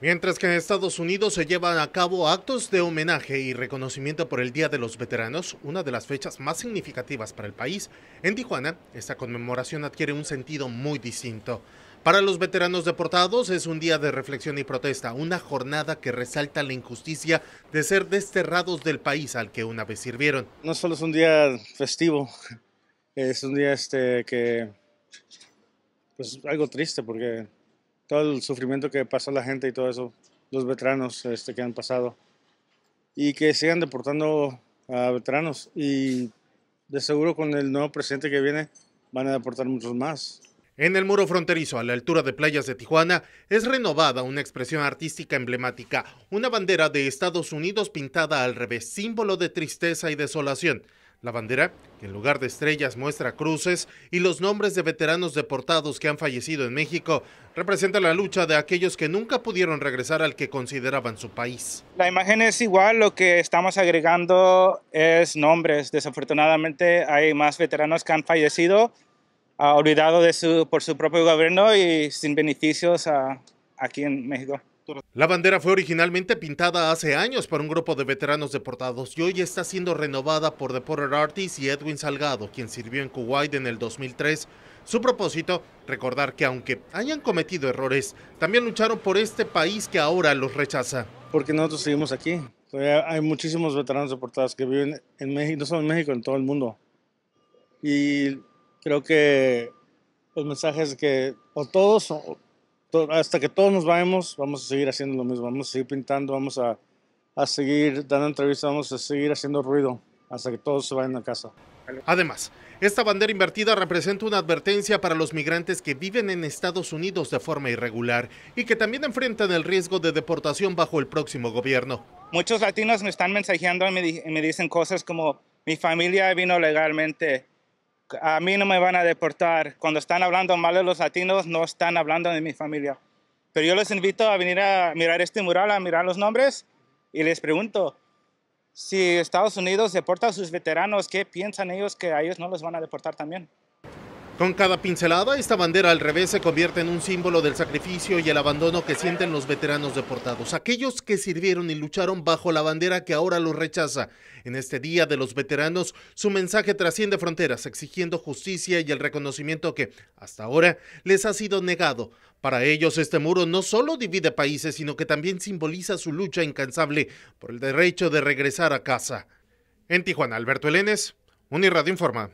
Mientras que en Estados Unidos se llevan a cabo actos de homenaje y reconocimiento por el Día de los Veteranos, una de las fechas más significativas para el país, en Tijuana esta conmemoración adquiere un sentido muy distinto. Para los veteranos deportados es un día de reflexión y protesta, una jornada que resalta la injusticia de ser desterrados del país al que una vez sirvieron. No solo es un día festivo, es un día este que pues algo triste porque todo el sufrimiento que pasa la gente y todo eso, los veteranos este, que han pasado. Y que sigan deportando a veteranos. Y de seguro con el nuevo presidente que viene van a deportar muchos más. En el muro fronterizo, a la altura de playas de Tijuana, es renovada una expresión artística emblemática, una bandera de Estados Unidos pintada al revés, símbolo de tristeza y desolación. La bandera, que en lugar de estrellas muestra cruces y los nombres de veteranos deportados que han fallecido en México, representa la lucha de aquellos que nunca pudieron regresar al que consideraban su país. La imagen es igual, lo que estamos agregando es nombres. Desafortunadamente hay más veteranos que han fallecido, ah, olvidados por su propio gobierno y sin beneficios ah, aquí en México. La bandera fue originalmente pintada hace años por un grupo de veteranos deportados y hoy está siendo renovada por DePorter Artist y Edwin Salgado, quien sirvió en Kuwait en el 2003. Su propósito, recordar que aunque hayan cometido errores, también lucharon por este país que ahora los rechaza. Porque nosotros seguimos aquí. Hay muchísimos veteranos deportados que viven en México, no solo en México, en todo el mundo. Y creo que los mensajes que todos hasta que todos nos vayamos, vamos a seguir haciendo lo mismo, vamos a seguir pintando, vamos a, seguir dando entrevistas, vamos a seguir haciendo ruido hasta que todos se vayan a casa. Además, esta bandera invertida representa una advertencia para los migrantes que viven en Estados Unidos de forma irregular y que también enfrentan el riesgo de deportación bajo el próximo gobierno. Muchos latinos me están mensajeando y me, dicen cosas como mi familia vino legalmente, a mí no me van a deportar. Cuando están hablando mal de los latinos, no están hablando de mi familia. Pero yo les invito a venir a mirar este mural, a mirar los nombres y les pregunto, si Estados Unidos deporta a sus veteranos, ¿qué piensan ellos que a ellos no los van a deportar también? Con cada pincelada, esta bandera al revés se convierte en un símbolo del sacrificio y el abandono que sienten los veteranos deportados, aquellos que sirvieron y lucharon bajo la bandera que ahora los rechaza. En este Día de los Veteranos, su mensaje trasciende fronteras, exigiendo justicia y el reconocimiento que, hasta ahora, les ha sido negado. Para ellos, este muro no solo divide países, sino que también simboliza su lucha incansable por el derecho de regresar a casa. En Tijuana, Alberto Elenes, Unirradio Informa.